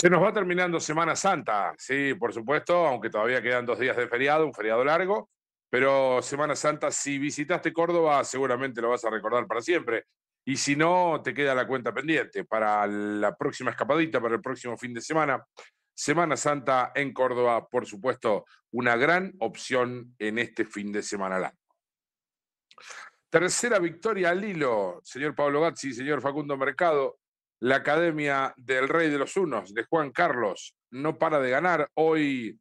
Se nos va terminando Semana Santa, sí, por supuesto, aunque todavía quedan dos días de feriado, un feriado largo, pero Semana Santa, si visitaste Córdoba, seguramente lo vas a recordar para siempre. Y si no, te queda la cuenta pendiente para la próxima escapadita, para el próximo fin de semana. Semana Santa en Córdoba, por supuesto, una gran opción en este fin de semana largo. Tercera victoria al hilo, señor Pablo Gazzi, señor Facundo Mercado, la Academia del Rey de los Unos, de Juan Carlos, no para de ganar. Hoy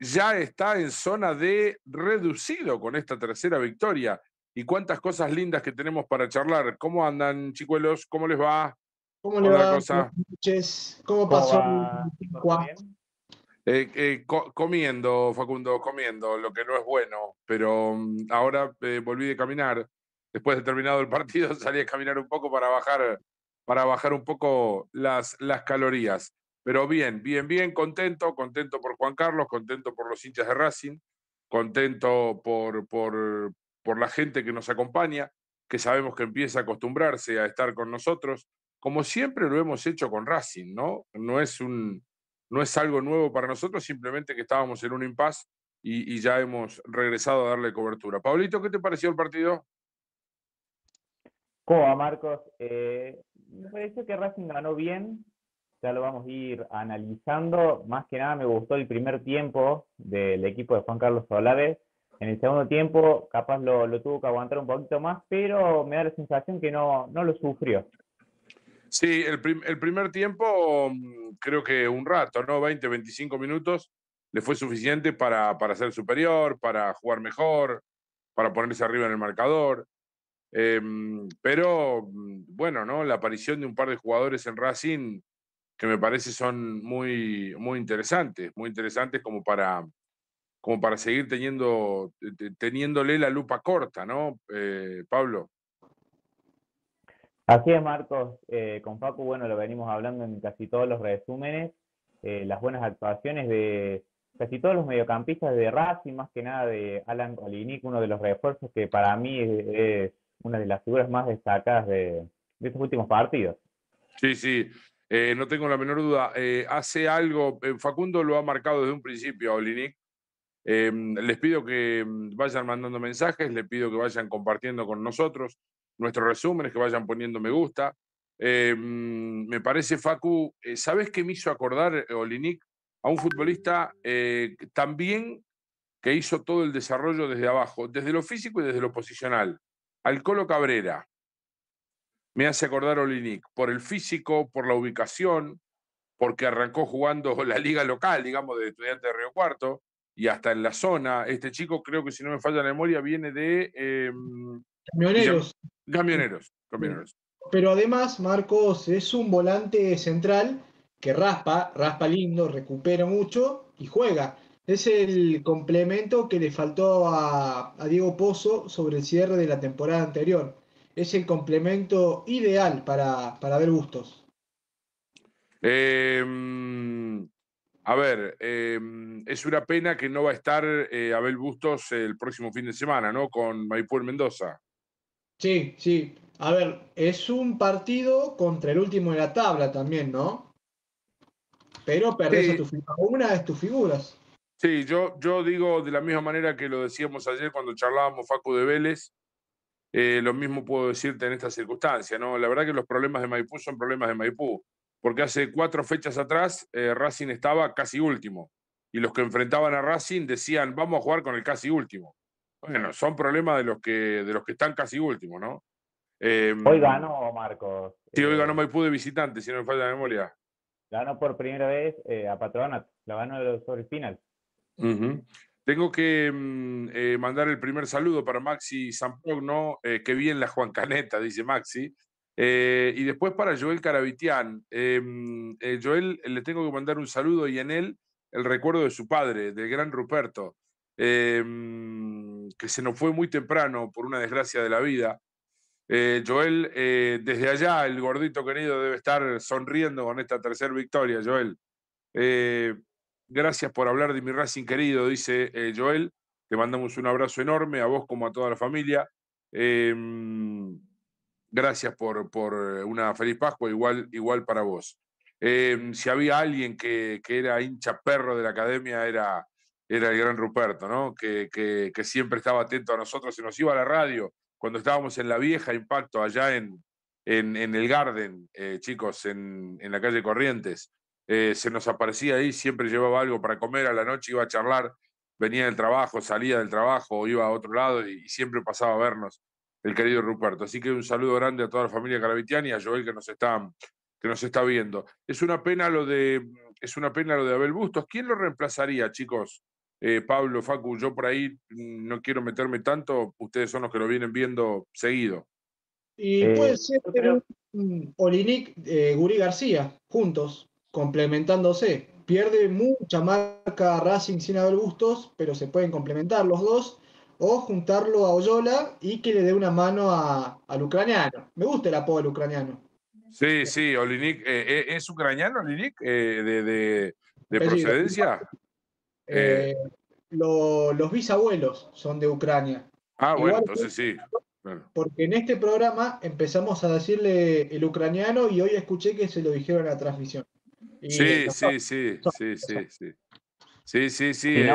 ya está en zona de reducido con esta tercera victoria. Y cuántas cosas lindas que tenemos para charlar. ¿Cómo andan, chicuelos? ¿Cómo les va? ¿Cómo les va? ¿Cómo, pasó? Eh, eh, comiendo, Facundo, comiendo, lo que no es bueno, pero mm, ahora eh, volví de caminar. Después de terminado el partido salí a caminar un poco para bajar para bajar un poco las, las calorías. Pero bien, bien, bien, contento, contento por Juan Carlos, contento por los hinchas de Racing, contento por, por, la gente que nos acompaña, que sabemos que empieza a acostumbrarse a estar con nosotros, como siempre lo hemos hecho con Racing, ¿no? No es, un, no es algo nuevo para nosotros, simplemente que estábamos en un impasse y, ya hemos regresado a darle cobertura. Pablito, ¿qué te pareció el partido? Coa, Marcos. Eh, me parece que Racing ganó bien, ya lo vamos a ir analizando. Más que nada me gustó el primer tiempo del equipo de Juan Carlos Solares. En el segundo tiempo, capaz lo, tuvo que aguantar un poquito más, pero me da la sensación que no, lo sufrió. Sí, el, primer tiempo, mm, creo que un rato, ¿no? 20, 25 minutos, le fue suficiente para, para ser superior, para jugar mejor, para ponerse arriba en el marcador. Em, pero mm, bueno, ¿no? La aparición de un par de jugadores en Racing que me parece son muy, muy interesantes, muy interesantes como para, como para seguir teniendo, teniéndole la lupa corta, ¿no, eh, Pablo? Así es, Marcos. Eh, con Facu, bueno, lo venimos hablando en casi todos los resúmenes, eh, las buenas actuaciones de casi todos los mediocampistas de Racing, más que nada de Alan Colinic, uno de los refuerzos que para mí es una de las figuras más destacadas de, de estos últimos partidos. Sí, sí, eh, no tengo la menor duda. Eh, hace algo, eh, Facundo lo ha marcado desde un principio, Olinic. les pido que vayan mandando mensajes, les pido que vayan compartiendo con nosotros nuestros resúmenes, que vayan poniendo me gusta. me parece, Facu, ¿sabes qué me hizo acordar, Olinic? A un futbolista también que hizo todo el desarrollo desde abajo, desde lo físico y desde lo posicional al Colo Cabrera. Me hace acordar Olinic por el físico, por la ubicación, porque arrancó jugando la liga local, digamos, de estudiantes de Río Cuarto, y hasta en la zona. Este chico, creo que si no me falla la memoria, viene de... Em, camioneros. camioneros, camioneros. Pero además, Marcos es un volante central que raspa, raspa lindo, recupera mucho y juega. Es el complemento que le faltó a, Diego Pozo sobre el cierre de la temporada anterior. Es el complemento ideal para, para ver eh, a ver, eh, es una pena que no va a estar eh, Abel Bustos el próximo fin de semana, ¿no? Con Maipú en Mendoza. Sí, sí. A ver, es un partido contra el último de la tabla también, ¿no? Pero perdés a Una de tus figuras. Sí, yo, yo digo de la misma manera que lo decíamos ayer cuando charlábamos Facu de Vélez, eh, lo mismo puedo decirte en esta circunstancia, ¿no? La verdad que los problemas de Maipú son problemas de Maipú, porque hace cuatro fechas atrás eh, Racing estaba casi último, y los que enfrentaban a Racing decían, vamos a jugar con el casi último. Bueno, son problemas de los que, de los que están casi últimos, ¿no? Em, hoy ganó, Marcos. Sí, hoy ganó eh, Maipú de visitante, si no me falla la memoria. Ganó por primera vez a Patronat, la ganó de los final. Tengo que mm, eh, mandar el primer saludo para Maxi Zampogno, eh, que bien la Juan Caneta, dice Maxi. Eh, y después para Joel Carabitian. Eh, mm, Joel, le tengo que mandar un saludo y en él el recuerdo de su padre, del gran Ruperto, mm, que se nos fue muy temprano por una desgracia de la vida. Joel, desde allá el gordito querido debe estar sonriendo con esta tercera victoria, Joel. Gracias por hablar de mi Racing querido, dice eh, Joel. Te mandamos un abrazo enorme a vos como a toda la familia. Em, gracias por, eh, una feliz Pascua, igual, igual para vos. Em, si había alguien que, era hincha perro de la academia, era, era el gran Ruperto, ¿no? Que, siempre estaba atento a nosotros. y nos iba a la radio cuando estábamos en la vieja Impacto, allá en, el Garden, eh, chicos, en, en, la calle Corrientes. Eh, se nos aparecía ahí, siempre llevaba algo para comer, a la noche iba a charlar, venía del trabajo, salía del trabajo, iba a otro lado y, siempre pasaba a vernos el querido Ruperto. Así que un saludo grande a toda la familia Caravitiani y a Joel que nos está, que nos está viendo. Es una pena lo de, es una pena lo de Abel Bustos. ¿Quién lo reemplazaría, chicos? Eh, Pablo, Facu, yo por ahí no quiero meterme tanto, ustedes son los que lo vienen viendo seguido. Y eh, puede ser Polinic, eh, Guri García, juntos complementándose. Pierde mucha marca Racing sin haber gustos, pero se pueden complementar los dos. O juntarlo a Oyola y que le dé una mano al ucraniano. Me gusta el apodo del ucraniano. Sí, sí, Olinik. Eh, eh, ¿Es ucraniano Olinik? Eh, ¿De, procedencia? los bisabuelos son de Ucrania. Ah, bueno, entonces sí. Porque en este programa empezamos a decirle el ucraniano y hoy escuché que se lo dijeron a la transmisión. Sí, sí, sí, sí, sí, sí. Sí, sí, sí.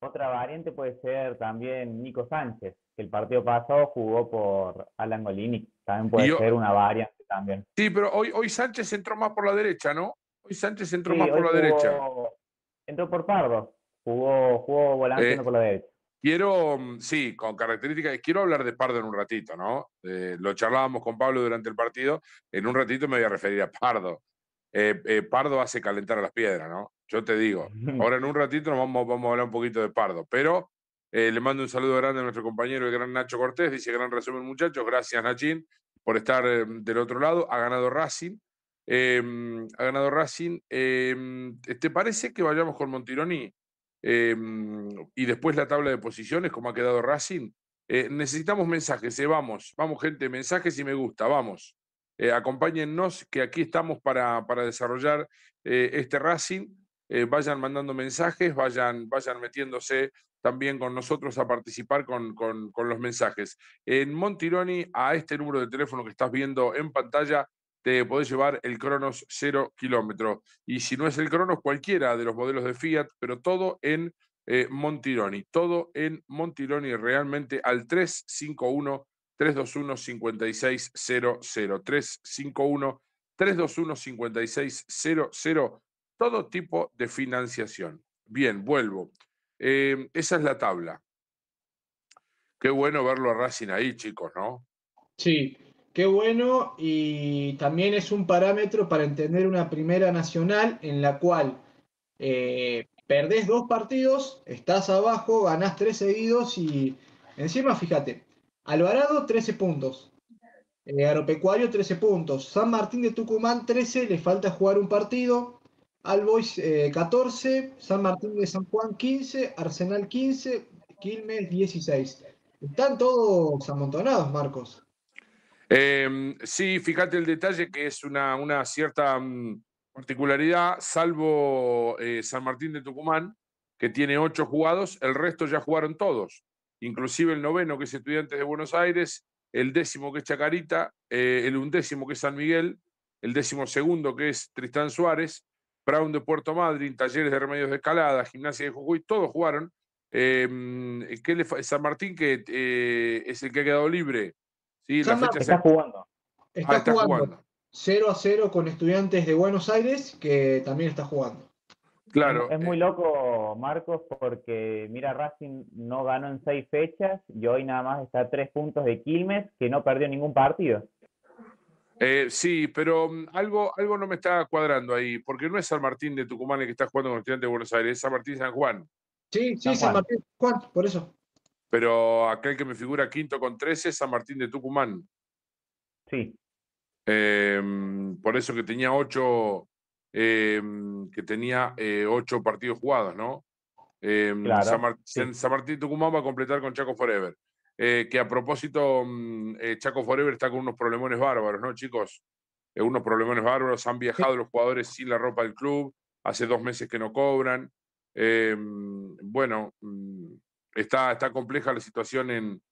Otra variante puede ser también Nico Sánchez, que el partido pasado jugó por Alan Golini. También puede ser una variante también. Sí, pero hoy, hoy Sánchez entró más por la derecha, ¿no? Hoy Sánchez entró más por la derecha. Entró por Pardo. Jugó, jugó volante eh, por la derecha. Quiero, mm, sí, con características, quiero hablar de Pardo en un ratito, ¿no? Eh, lo charlábamos con Pablo durante el partido, en un ratito me voy a referir a Pardo. Eh, eh, Pardo hace calentar las piedras, ¿no? Yo te digo, ahora en un ratito nos vamos, vamos a hablar un poquito de Pardo, pero le mando un saludo grande a nuestro compañero, el gran Nacho Cortés, dice gran resumen muchachos, gracias Nachín por estar del otro lado, ha ganado Racing, mm, ha ganado Racing, mm, ¿te parece que vayamos con Montironi? Em, y después la tabla de posiciones, como ha quedado Racing. Eh, necesitamos mensajes, eh, vamos, vamos gente, mensajes y me gusta, vamos. Eh, acompáñennos, que aquí estamos para, desarrollar este Racing. vayan mandando mensajes, vayan, vayan metiéndose también con nosotros a participar con, con, con los mensajes. En Montironi, a este número de teléfono que estás viendo en pantalla, te podés llevar el Cronos 0 kilómetro. Y si no es el Cronos, cualquiera de los modelos de Fiat, pero todo en eh, Montironi, todo en Montironi realmente al 351 321 5600 351 321 5600 todo tipo de financiación. Bien, vuelvo. Eh, esa es la tabla. Qué bueno verlo a Racing ahí, chicos, ¿no? Sí, Qué bueno y también es un parámetro para entender una primera nacional en la cual eh, perdés dos partidos, estás abajo, ganás tres seguidos y encima, fíjate, Alvarado 13 puntos, eh, 13 puntos, San Martín de Tucumán 13, le falta jugar un partido, Albois 14, eh, San Martín de San Juan 15, Arsenal 15, Quilmes 16. Están todos amontonados, Marcos. Em, sí, fíjate el detalle que es una, cierta mm, particularidad, salvo eh, San Martín de Tucumán, que tiene ocho jugados, el resto ya jugaron todos, inclusive el noveno que es Estudiantes de Buenos Aires, el décimo que es Chacarita, eh, el undécimo que es San Miguel, el décimo segundo que es Tristán Suárez, Brown de Puerto Madryn, Talleres de Remedios de Escalada, Gimnasia de Jujuy, todos jugaron. Em, le San Martín, que eh, es el que ha quedado libre, Sí, ah, está jugando. Está, jugando. 0 a 0 con estudiantes de Buenos Aires, que también está jugando. Claro. Es muy loco, Marcos, porque mira, Racing no ganó en seis fechas y hoy nada más está a tres puntos de Quilmes, que no perdió ningún partido. Eh, sí, pero mm, algo, algo no me está cuadrando ahí, porque no es San Martín de Tucumán el que está jugando con estudiantes de Buenos Aires, es San Martín San Juan. Sí, sí, San San Juan por eso pero aquel que me figura quinto con 13 es San Martín de Tucumán. Sí. Em, por eso que tenía ocho, em, que tenía eh, ocho partidos jugados, ¿no? Em, San, Martín de Tucumán va a completar con Chaco Forever. Eh, que a propósito, mm, eh, Chaco Forever está con unos problemones bárbaros, ¿no, chicos? unos problemones bárbaros, han viajado los jugadores sin la ropa del club, hace dos meses que no cobran. bueno, mm, Está, está compleja la situación en,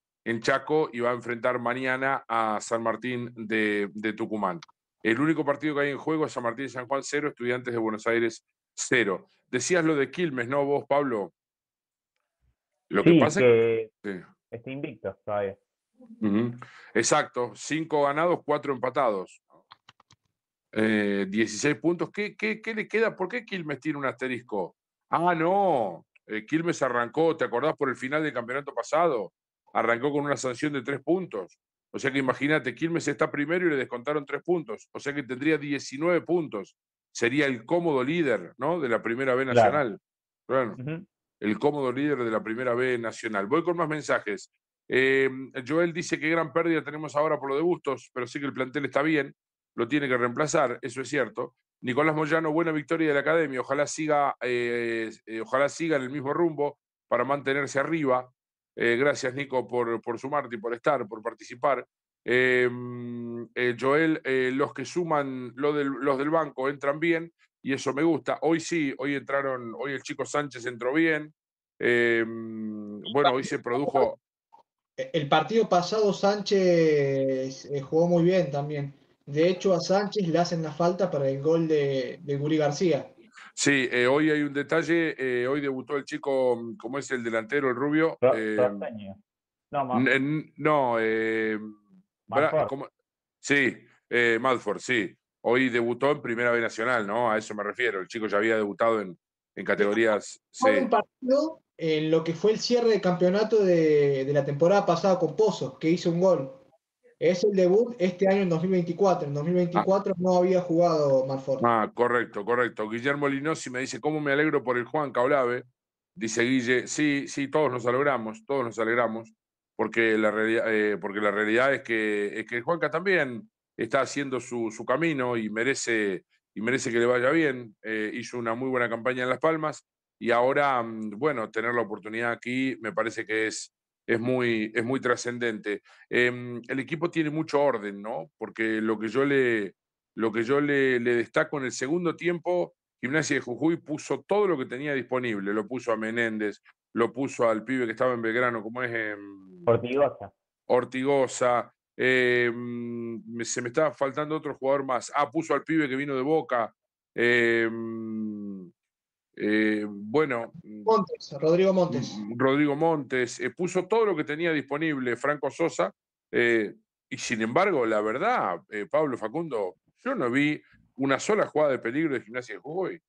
Chaco y va a enfrentar mañana a San Martín de, Tucumán. El único partido que hay en juego es San Martín San Juan 0, Estudiantes de Buenos Aires 0. Decías lo de Quilmes, ¿no vos, Pablo? Lo que pasa es que... invicto todavía. Exacto, cinco ganados, cuatro empatados. 16 eh, puntos. ¿Qué, qué, le queda? ¿Por qué Quilmes tiene un asterisco? Ah, no, eh, Quilmes arrancó, ¿te acordás por el final del campeonato pasado? Arrancó con una sanción de tres puntos. O sea que imagínate, Quilmes está primero y le descontaron tres puntos. O sea que tendría 19 puntos. Sería el cómodo líder, ¿no? De la primera B nacional. Bueno, el cómodo líder de la primera B nacional. Voy con más mensajes. Eh, Joel dice que gran pérdida tenemos ahora por lo de gustos, pero sí que el plantel está bien, lo tiene que reemplazar, eso es cierto. Nicolás Moyano, buena victoria de la academia. Ojalá siga, eh, eh, ojalá siga en el mismo rumbo para mantenerse arriba. Eh, gracias, Nico, por, sumarte Y por estar, por participar. Em, Joel, los que suman los del banco entran bien y eso me gusta. Hoy sí, hoy entraron, hoy el chico Sánchez entró bien. Em, bueno, hoy se produjo. El partido pasado Sánchez jugó muy bien también. De hecho, a Sánchez le hacen la falta para el gol de, de Guri García. Sí, eh, hoy hay un detalle. Eh, hoy debutó el chico, mm, ¿cómo es el delantero, el rubio? Eh, no, no, no sí, Madford, sí. Hoy debutó en Primera B Nacional, ¿no? A eso me refiero. El chico ya había debutado en, categorías. Fue un partido en lo que fue el cierre de campeonato de, de la temporada pasada con Pozo, que hizo un gol. Es el debut este año en 2024. En 2024 ah. no había jugado Marfort. Ah, correcto, correcto. Guillermo Linosi me dice, ¿cómo me alegro por el Juan Caolave? Dice Guille, sí, sí, todos nos alegramos, todos nos alegramos, porque la realidad, eh, porque la realidad es, que, el Juanca también está haciendo su, camino y merece, y merece que le vaya bien. Eh, hizo una muy buena campaña en Las Palmas y ahora, mm, bueno, tener la oportunidad aquí me parece que es, es muy, es muy trascendente. Em, el equipo tiene mucho orden, ¿no? Porque lo que yo le, lo que yo le, destaco en el segundo tiempo, Gimnasia de Jujuy puso todo lo que tenía disponible. Lo puso a Menéndez, lo puso al pibe que estaba en Belgrano, como es. Em, Ortigosa. Ortigosa. Em, se me estaba faltando otro jugador más. Ah, puso al pibe que vino de Boca. Eh, bueno. Mm, Montes, Rodrigo Montes. Mm, Rodrigo Montes eh, puso todo lo que tenía disponible Franco Sosa. Eh, y sin embargo, la verdad, Pablo Facundo, yo no vi una sola jugada de peligro de gimnasia de Jujuy.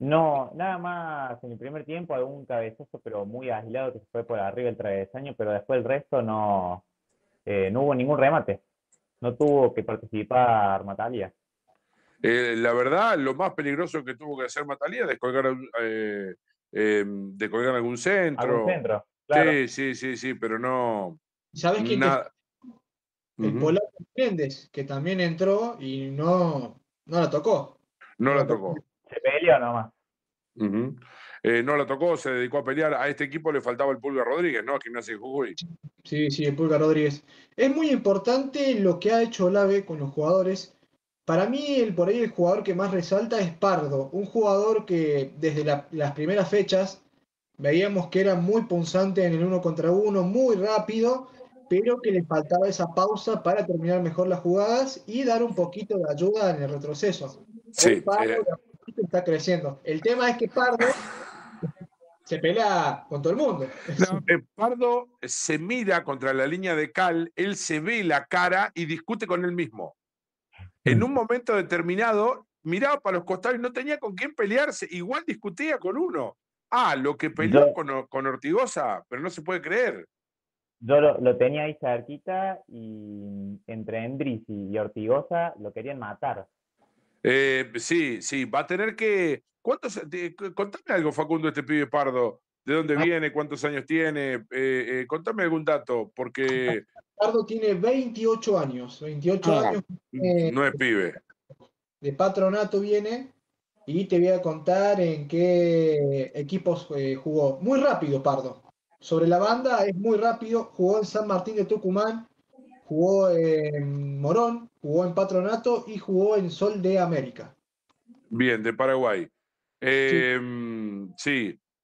No, nada más en el primer tiempo algún cabezazo, pero muy aislado que se fue por arriba el travesaño, pero después el resto no, no hubo ningún remate. No tuvo que participar Matalia. Eh, la verdad, lo más peligroso que tuvo que hacer Matalía es descolgar, eh, em, descolgar algún centro. Sí, sí, sí, sí, pero no. ¿Sabes quién? El que también entró y no, la tocó. No la tocó. Se peleó nomás. Eh, no la tocó, se dedicó a pelear. A este equipo le faltaba el Pulga Rodríguez, ¿no? A Gimnasia de Jujuy. Sí, sí, el Pulga Rodríguez. Es muy importante lo que ha hecho Olave con los jugadores para mí, el, por ahí el jugador que más resalta es Pardo, un jugador que desde las primeras fechas veíamos que era muy punzante en el uno contra uno, muy rápido, pero que le faltaba esa pausa para terminar mejor las jugadas y dar un poquito de ayuda en el retroceso. Sí, Pardo está creciendo. El tema es que Pardo se pelea con todo el mundo. Eh, Pardo se mira contra la línea de Cal, él se ve la cara y discute con él mismo en mm. un momento determinado miraba para los costados y no tenía con quién pelearse, igual discutía con uno. Ah, lo que peleó con, con, Ortigosa, pero no se puede creer. Yo lo, tenía ahí cerquita y entre Endris y Ortigosa lo querían matar. Eh, sí, sí, va a tener que. ¿Cuántos? contame algo, Facundo, este pibe pardo de dónde ah. viene, cuántos años tiene. Eh, eh, contame algún dato, porque... Pardo tiene 28 años, 28 ah. años. Eh, no es pibe. De patronato viene y te voy a contar en qué equipos jugó. Muy rápido, Pardo. Sobre la banda es muy rápido. Jugó en San Martín de Tucumán, jugó en Morón, jugó en Patronato y jugó en Sol de América. Bien, de Paraguay. sí. Em,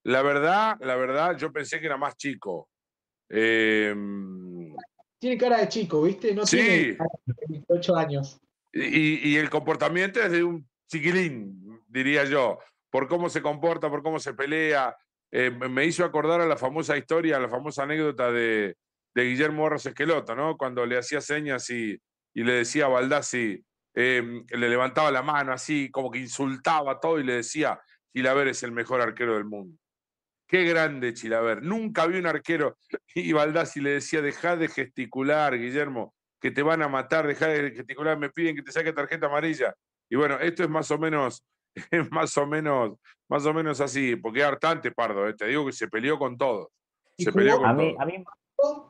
la verdad, la verdad, yo pensé que era más chico. Em, tiene cara de chico, ¿viste? No sí. tiene años. Y, el comportamiento es de un chiquilín, diría yo, por cómo se comporta, por cómo se pelea. Eh, me hizo acordar a la famosa historia, a la famosa anécdota de, Guillermo Arras Esqueloto, ¿no? Cuando le hacía señas y, le decía a Baldassi, em, le levantaba la mano así, como que insultaba todo y le decía, Gilaver es el mejor arquero del mundo. Qué grande Chilaver. Nunca vi un arquero. Y Baldassi le decía, Deja de gesticular, Guillermo, que te van a matar, dejá de gesticular, me piden que te saque tarjeta amarilla. Y bueno, esto es más o menos, es más o menos, más o menos así, porque es hartante, Pardo, eh, te digo que se peleó con todos. Se a mí,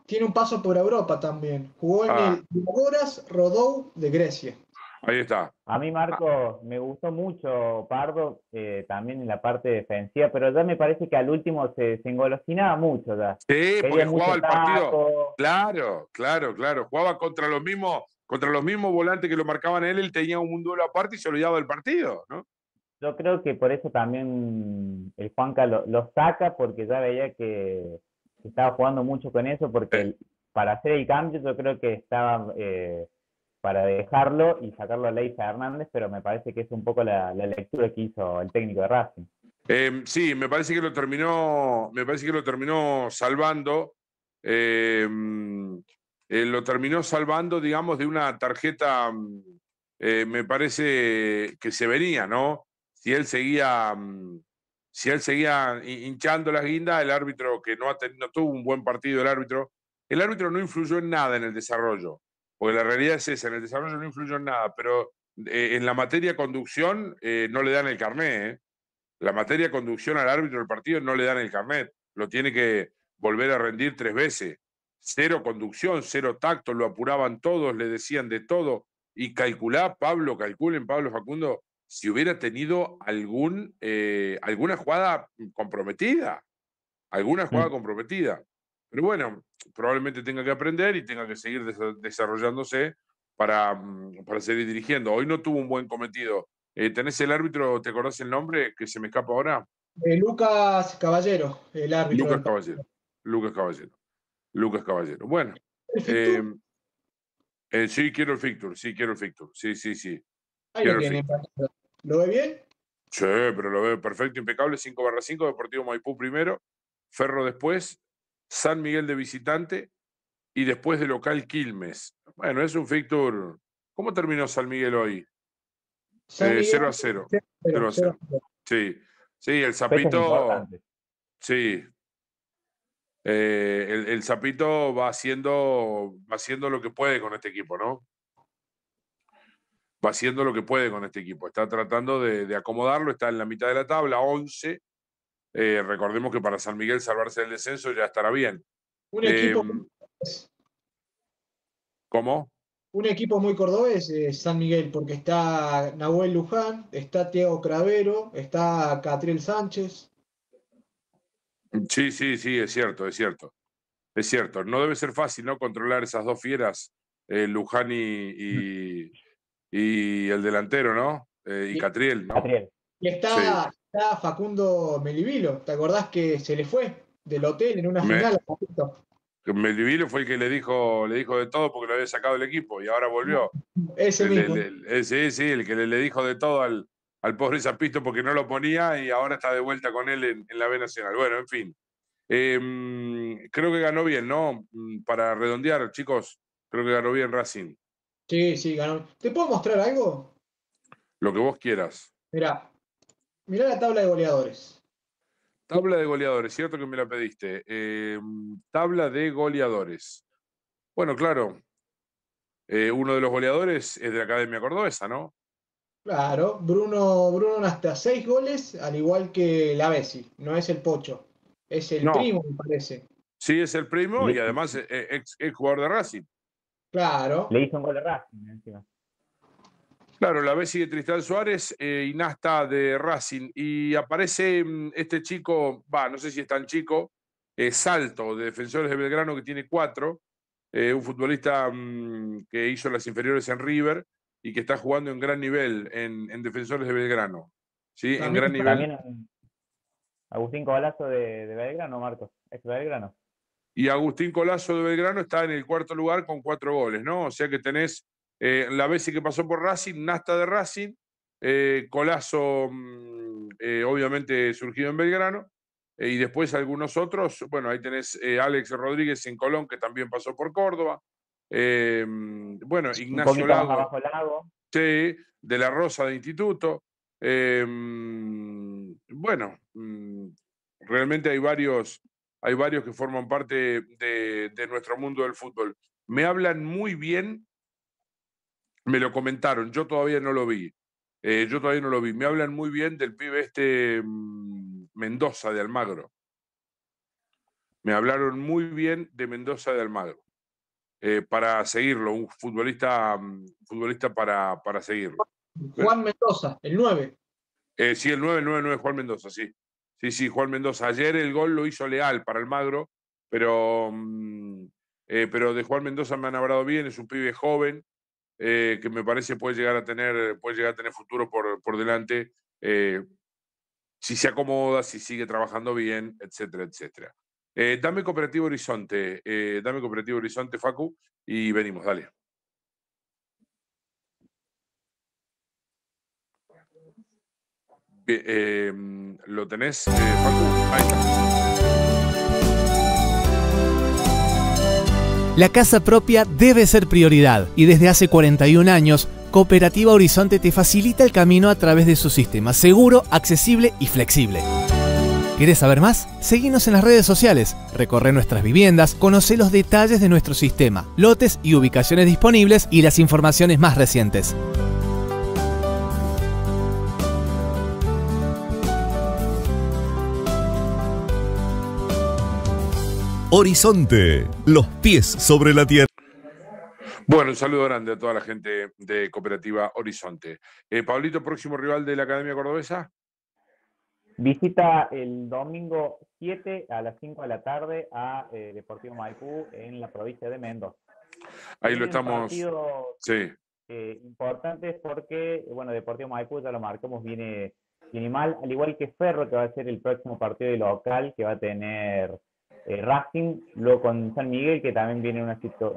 Tiene un paso por Europa también. Jugó en ah. el Rodou de Grecia. Ahí está. A mí, Marco, me gustó mucho Pardo, eh, también en la parte defensiva, pero ya me parece que al último se, engolosinaba mucho. Ya. Sí, porque jugaba el partido. Claro, claro, claro. Jugaba contra los mismos, contra los mismos volantes que lo marcaban él, él tenía un duelo aparte y se olvidaba del partido, ¿no? Yo creo que por eso también el Juanca lo, lo saca, porque ya veía que estaba jugando mucho con eso, porque para hacer el cambio yo creo que estaba... Eh, para dejarlo y sacarlo a Leisa Hernández, pero me parece que es un poco la, lectura que hizo el técnico de Racing. Em, sí, me parece que lo terminó, me parece que lo terminó salvando. Em, eh, lo terminó salvando, digamos, de una tarjeta, em, eh, me parece que se venía, ¿no? Si él seguía, si él seguía hinchando las guindas, el árbitro que no, tuvo un buen partido, el árbitro, el árbitro no influyó en nada en el desarrollo porque la realidad es esa, en el desarrollo no influyó en nada, pero eh, en la materia conducción eh, no le dan el carnet. ¿eh? La materia conducción al árbitro del partido no le dan el carnet, lo tiene que volver a rendir tres veces. Cero conducción, cero tacto, lo apuraban todos, le decían de todo. Y calculá, Pablo, calculen, Pablo Facundo, si hubiera tenido algún, alguna jugada comprometida, alguna jugada mm. comprometida. Pero bueno, probablemente tenga que aprender y tenga que seguir desarrollándose mm, para, seguir dirigiendo. Hoy no tuvo un buen cometido. Eh, ¿Tenés el árbitro, te acordás el nombre que se me escapa ahora? Eh, Lucas Caballero, el árbitro. Lucas Caballero. Lucas Caballero. Lucas Caballero. Bueno. Em, eh, sí, quiero el Fictur, sí, quiero el Fictur. Sí, sí, sí. lo, lo, ve bien? Sí, pero lo veo perfecto, impecable. 5 barra 5, Deportivo Maipú primero, Ferro después, San Miguel de visitante y después de local Quilmes. Bueno, es un fixture. ¿Cómo terminó San Miguel hoy? 0 eh, a 0. Sí, sí, el Zapito. Sí. Eh, el, Zapito va haciendo, haciendo lo que puede con este equipo, ¿no? Va haciendo lo que puede con este equipo. Está tratando de, de acomodarlo, está en la mitad de la tabla, 11 eh, recordemos que para San Miguel salvarse del descenso ya estará bien. Un equipo. Em, ¿Cómo? Un equipo muy cordobés eh, San Miguel, porque está Nahuel Luján, está Tiago Cravero, está Catriel Sánchez. Sí, sí, sí, es cierto, es cierto. Es cierto. No debe ser fácil, ¿no? Controlar esas dos fieras, eh, Luján y, mm. y, el delantero, ¿no? y Catriel, ¿no? Y está, está Facundo Melivilo. ¿Te acordás que se le fue del hotel en una final? Melivilo fue el que le dijo, le dijo de todo porque lo había sacado el equipo y ahora volvió. Ese el, mismo. Eh, sí, sí, el que le, dijo de todo al, pobre Zapisto porque no lo ponía y ahora está de vuelta con él en, la B Nacional. Bueno, en fin. Em, creo que ganó bien, ¿no? Mm, para redondear, chicos, creo que ganó bien Racing. Sí, sí, ganó. ¿Te puedo mostrar algo? Lo que vos quieras. Mira, mirá la tabla de goleadores. Tabla de goleadores, cierto que me la pediste. Eh, tabla de goleadores. Bueno, claro. Eh, uno de los goleadores es de la Academia Cordobesa, ¿no? Claro, Bruno, Bruno hasta seis goles, al igual que la Bessi, no es el Pocho, es el primo, me parece. Sí, es el primo y además es, jugador de Racing. Claro. Le hizo un gol de Racing, encima. Claro, la vez sigue Tristán Suárez, Inasta eh, de Racing. Y aparece mm, este chico, va, no sé si es tan chico, Salto, de Defensores de Belgrano, que tiene cuatro. Eh, un futbolista mm, que hizo las inferiores en River y que está jugando en gran nivel en, Defensores de Belgrano. ¿Sí? en gran nivel. Agustín Colazo de, Belgrano, Marcos. Es Belgrano. Y Agustín Colazo de Belgrano está en el cuarto lugar con cuatro goles, ¿no? O sea que tenés eh, la Bessi que pasó por Racing, Nasta de Racing, eh, Colazo, mm, eh, obviamente surgido en Belgrano, y después algunos otros. Bueno, ahí tenés Alex Rodríguez en Colón, que también pasó por Córdoba. Mm, bueno, Ignacio Lago, de la Rosa de Instituto. Mm, bueno, realmente hay varios, hay varios que forman parte de, de nuestro mundo del fútbol. Me hablan muy bien me lo comentaron, yo todavía no lo vi. Eh, yo todavía no lo vi. Me hablan muy bien del pibe este mm, Mendoza de Almagro. Me hablaron muy bien de Mendoza de Almagro. Eh, para seguirlo, un futbolista, mm, futbolista para, para seguirlo. Juan Mendoza, el 9. Eh, sí, el 9, el 9, 9, Juan Mendoza, sí. Sí, sí, Juan Mendoza. Ayer el gol lo hizo Leal para Almagro, pero, mm, pero de Juan Mendoza me han hablado bien, es un pibe joven, eh, que me parece puede llegar a tener, puede llegar a tener futuro por, delante, eh, si se acomoda, si sigue trabajando bien, etcétera, etcétera. Eh, dame Cooperativo Horizonte, dame Cooperativo Horizonte, Facu, y venimos, dale. ¿Lo tenés, Facu? La casa propia debe ser prioridad y desde hace 41 años, Cooperativa Horizonte te facilita el camino a través de su sistema seguro, accesible y flexible. ¿Quieres saber más? Seguinos en las redes sociales, recorre nuestras viviendas, conoce los detalles de nuestro sistema, lotes y ubicaciones disponibles y las informaciones más recientes. Horizonte, los pies sobre la tierra. Bueno, un saludo grande a toda la gente de Cooperativa Horizonte. Eh, Pablito, próximo rival de la Academia Cordobesa. Visita el domingo 7 a las 5 de la tarde a eh, Deportivo Maipú en la provincia de Mendoza. Ahí lo estamos. sí. Eh, importante porque, bueno, Deportivo Maipú ya lo marcamos, viene, viene mal, al igual que Ferro, que va a ser el próximo partido de local que va a tener eh, Racing luego con San Miguel, que también viene en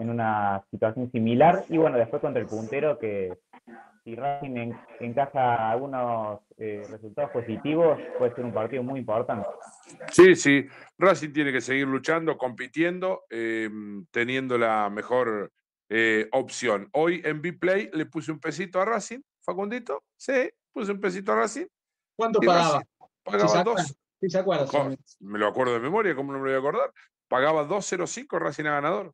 una situación similar, y bueno, después contra el puntero, que si Racing encaja algunos eh, resultados positivos, puede ser un partido muy importante. Sí, sí, Racing tiene que seguir luchando, compitiendo, em, teniendo la mejor eh, opción. Hoy en B-Play le puse un pesito a Racing, Facundito, sí, puse un pesito a Racing. ¿Cuánto pagaba? pagaba dos, Sí, se acuerda. me lo acuerdo de memoria, ¿cómo no me lo voy a acordar? Pagaba 2.05 Racing a ganador.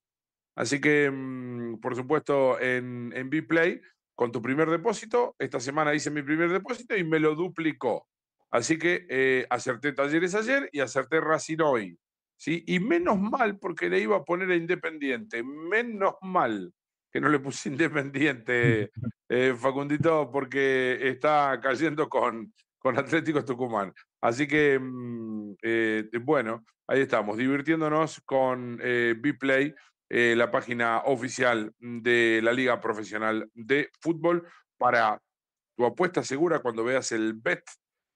Así que, mm, por supuesto, en, en B-Play, con tu primer depósito, esta semana hice mi primer depósito y me lo duplicó. Así que eh, acerté talleres ayer y acerté Racing hoy. ¿sí? Y menos mal, porque le iba a poner a Independiente. Menos mal que no le puse Independiente, eh, Facundito, porque está cayendo con con Atlético Tucumán. Así que, mm, eh, bueno, ahí estamos, divirtiéndonos con eh, play eh, la página oficial de la Liga Profesional de Fútbol, para tu apuesta segura cuando veas el bet,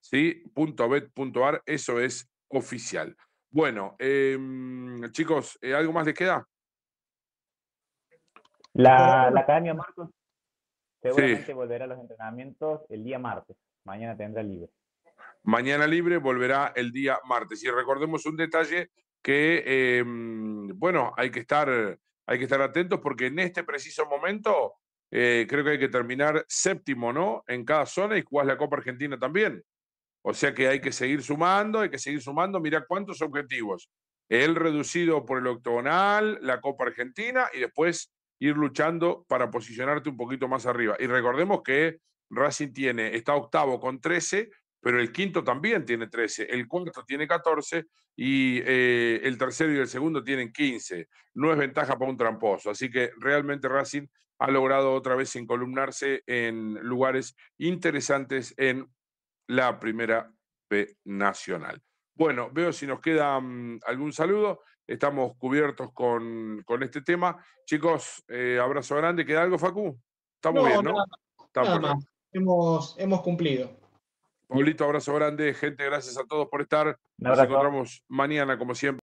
¿sí? .bet.ar, eso es oficial. Bueno, em, chicos, eh, ¿algo más les queda? La, Academia Marcos seguramente volverá a los entrenamientos el día martes. Mañana tendrá libre. Mañana libre, volverá el día martes. Y recordemos un detalle que, em, bueno, hay que, estar, hay que estar atentos porque en este preciso momento eh, creo que hay que terminar séptimo, ¿no? En cada zona y es la Copa Argentina también. O sea que hay que seguir sumando, hay que seguir sumando. Mira cuántos objetivos. El reducido por el octogonal, la Copa Argentina y después ir luchando para posicionarte un poquito más arriba. Y recordemos que Racing tiene, está octavo con 13, pero el quinto también tiene 13, el cuarto tiene 14 y eh, el tercero y el segundo tienen 15. No es ventaja para un tramposo, así que realmente Racing ha logrado otra vez encolumnarse en lugares interesantes en la primera P nacional. Bueno, veo si nos queda mm, algún saludo. Estamos cubiertos con, este tema. Chicos, eh, abrazo grande. ¿Queda algo, Facu? Está muy bien, ¿no? hemos, hemos cumplido. Pablito, abrazo grande, gente, gracias a todos por estar. Nos encontramos mañana, como siempre.